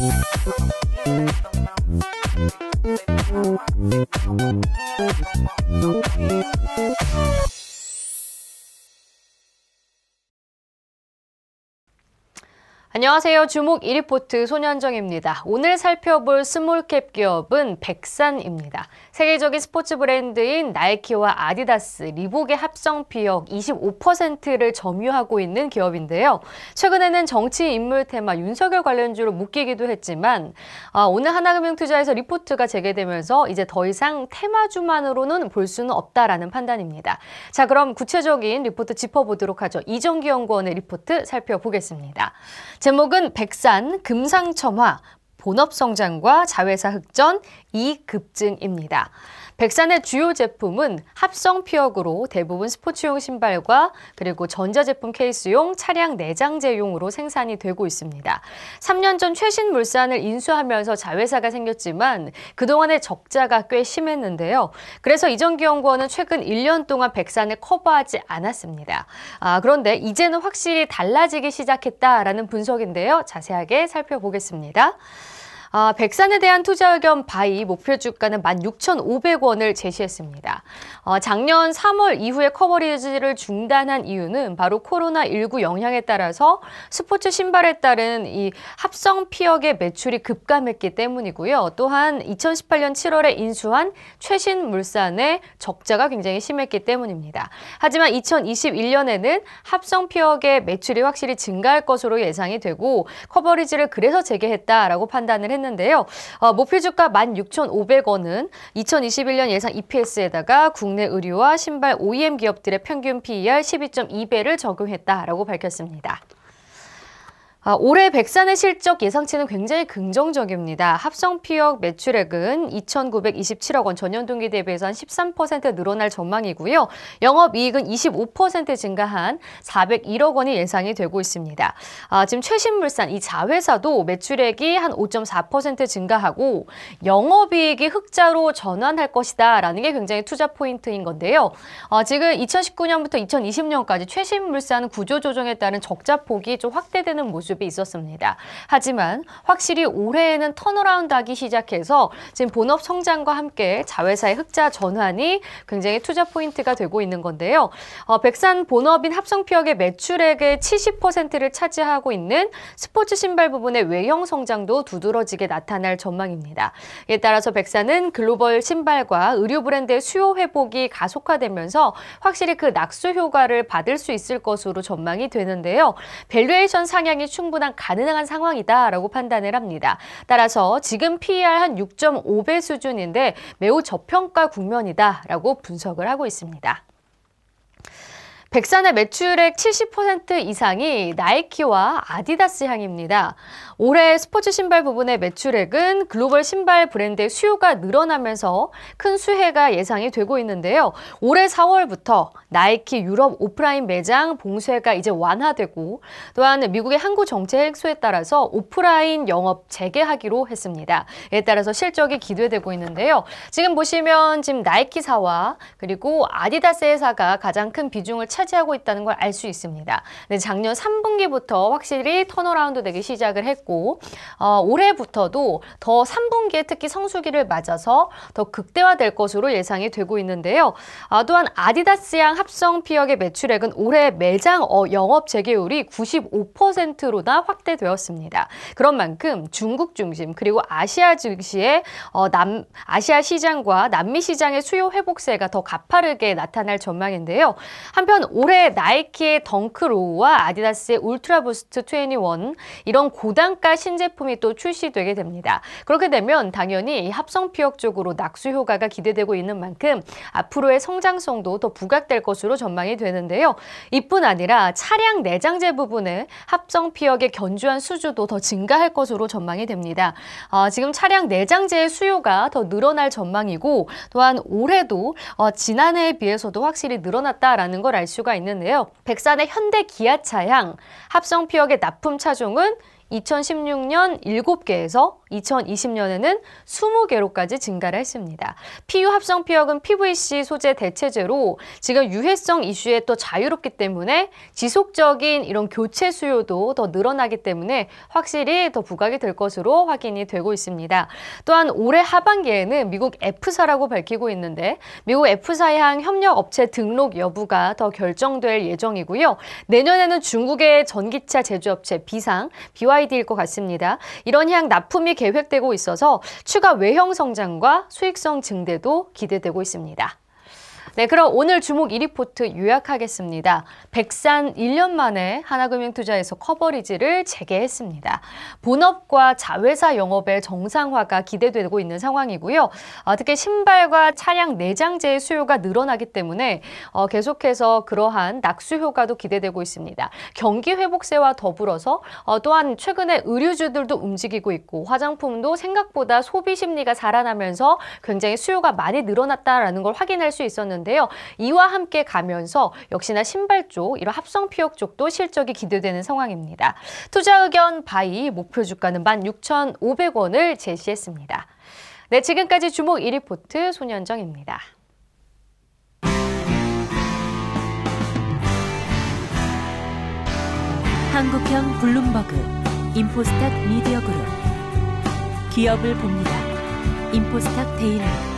Thank you. 안녕하세요. 주목 1리포트 손현정입니다. 오늘 살펴볼 스몰캡 기업은 백산입니다. 세계적인 스포츠 브랜드인 나이키와 아디다스, 리복의 합성 비역 25%를 점유하고 있는 기업인데요. 최근에는 정치 인물 테마 윤석열 관련주로 묶이기도 했지만 아, 오늘 하나금융투자에서 리포트가 재개되면서 이제 더 이상 테마주만으로는 볼 수는 없다라는 판단입니다. 자 그럼 구체적인 리포트 짚어보도록 하죠. 이정기 연구원의 리포트 살펴보겠습니다. 제목은 백산 금상첨화 본업성장과 자회사 흑전 이익급증입니다. 백산의 주요 제품은 합성 피혁으로 대부분 스포츠용 신발과 그리고 전자제품 케이스용 차량 내장재용으로 생산이 되고 있습니다. 3년 전 최신 물산을 인수하면서 자회사가 생겼지만 그동안의 적자가 꽤 심했는데요. 그래서 이정기연구원은 최근 1년 동안 백산을 커버하지 않았습니다. 아, 그런데 이제는 확실히 달라지기 시작했다라는 분석인데요. 자세하게 살펴보겠습니다. 아, 백산에 대한 투자 의견 바이 목표 주가는 16,500원을 제시했습니다. 어, 작년 3월 이후에 커버리지를 중단한 이유는 바로 코로나19 영향에 따라서 스포츠 신발에 따른 이 합성 피혁의 매출이 급감했기 때문이고요. 또한 2018년 7월에 인수한 최신 물산의 적자가 굉장히 심했기 때문입니다. 하지만 2021년에는 합성 피혁의 매출이 확실히 증가할 것으로 예상이 되고 커버리지를 그래서 재개했다라고 판단을 했는데 했는데요. 어, 목표 주가 16,500원은 2021년 예상 EPS에다가 국내 의류와 신발 OEM 기업들의 평균 PER 12.2배를 적용했다라고 밝혔습니다. 아, 올해 백산의 실적 예상치는 굉장히 긍정적입니다. 합성 피혁 매출액은 2,927억 원 전년 동기 대비해서 한 13% 늘어날 전망이고요. 영업 이익은 25% 증가한 401억 원이 예상이 되고 있습니다. 아, 지금 최신물산 이 자회사도 매출액이 한 5.4% 증가하고 영업 이익이 흑자로 전환할 것이다라는 게 굉장히 투자 포인트인 건데요. 아, 지금 2019년부터 2020년까지 최신물산 구조 조정에 따른 적자 폭이 좀 확대되는 모습 모습이 있었습니다. 하지만 확실히 올해에는 턴어라운드 하기 시작해서 지금 본업 성장과 함께 자회사의 흑자 전환이 굉장히 투자 포인트가 되고 있는 건데요. 어, 백산 본업인 합성피역의 매출액의 70%를 차지하고 있는 스포츠 신발 부분의 외형 성장도 두드러지게 나타날 전망입니다. 이에 따라서 백산은 글로벌 신발과 의류 브랜드의 수요 회복이 가속화되면서 확실히 그 낙수 효과를 받을 수 있을 것으로 전망이 되는데요. 밸류에이션 상향이 추 충분한 가능한 상황이다라고 판단을 합니다. 따라서 지금 PER 한 6.5배 수준인데 매우 저평가 국면이다라고 분석을 하고 있습니다. 백산의 매출액 70% 이상이 나이키와 아디다스 향입니다. 올해 스포츠 신발 부분의 매출액은 글로벌 신발 브랜드의 수요가 늘어나면서 큰 수혜가 예상이 되고 있는데요. 올해 4월부터 나이키 유럽 오프라인 매장 봉쇄가 이제 완화되고 또한 미국의 항구 정책 핵소에 따라서 오프라인 영업 재개하기로 했습니다. 이에 따라서 실적이 기대되고 있는데요. 지금 보시면 지금 나이키사와 그리고 아디다스 회사가 가장 큰 비중을 차지하고 차지하고 있다는 걸 알 수 있습니다. 네, 작년 3분기부터 확실히 턴어라운드 되기 시작을 했고 어, 올해부터도 더 3분기에 특히 성수기를 맞아서 더 극대화될 것으로 예상이 되고 있는데요. 아, 또한 아디다스양 합성 피혁의 매출액은 올해 매장 어, 영업 재개율이 95%로나 확대되었습니다. 그런 만큼 중국 중심 그리고 아시아 증시의 어, 남, 아시아 시장과 남미 시장의 수요 회복세가 더 가파르게 나타날 전망인데요. 한편 올해 나이키의 덩크로우와 아디다스의 울트라부스트 21 이런 고단가 신제품이 또 출시되게 됩니다. 그렇게 되면 당연히 합성 피역 쪽으로 낙수 효과가 기대되고 있는 만큼 앞으로의 성장성도 더 부각될 것으로 전망이 되는데요. 이뿐 아니라 차량 내장재 부분에 합성 피역의 견주한 수주도 더 증가할 것으로 전망이 됩니다. 어, 지금 차량 내장재의 수요가 더 늘어날 전망이고 또한 올해도 어, 지난해에 비해서도 확실히 늘어났다라는 걸알수 이가 있는데요. 백산의 현대 기아차향, 합성피혁의 납품 차종은 2016년 7개에서 2020년에는 20개로까지 증가를 했습니다. PU 합성 피혁은 PVC 소재 대체제로 지금 유해성 이슈에 또 자유롭기 때문에 지속적인 이런 교체 수요도 더 늘어나기 때문에 확실히 더 부각이 될 것으로 확인이 되고 있습니다. 또한 올해 하반기에는 미국 F사라고 밝히고 있는데 미국 F사의 향 협력 업체 등록 여부가 더 결정될 예정이고요. 내년에는 중국의 전기차 제조업체 비상, BY 아이디일 것 같습니다. 이런 향 납품이 계획되고 있어서 추가 외형 성장과 수익성 증대도 기대되고 있습니다. 네, 그럼 오늘 주목 1위포트 요약하겠습니다. 백산 1년 만에 하나금융투자에서 커버리지를 재개했습니다. 본업과 자회사 영업의 정상화가 기대되고 있는 상황이고요. 어, 특히 신발과 차량 내장재의 수요가 늘어나기 때문에 어, 계속해서 그러한 낙수 효과도 기대되고 있습니다. 경기 회복세와 더불어서 어, 또한 최근에 의류주들도 움직이고 있고 화장품도 생각보다 소비 심리가 살아나면서 굉장히 수요가 많이 늘어났다는걸 확인할 수 있었는데 있었는데요. 이와 함께 가면서 역시나 신발 쪽, 이런 합성 피혁 쪽도 실적이 기대되는 상황입니다. 투자 의견 바이 목표 주가는 16,500원을 제시했습니다. 네, 지금까지 주목 1리포트 손현정입니다. 한국형 블룸버그 인포스탁 미디어 그룹 기업을 봅니다. 인포스탁 데일리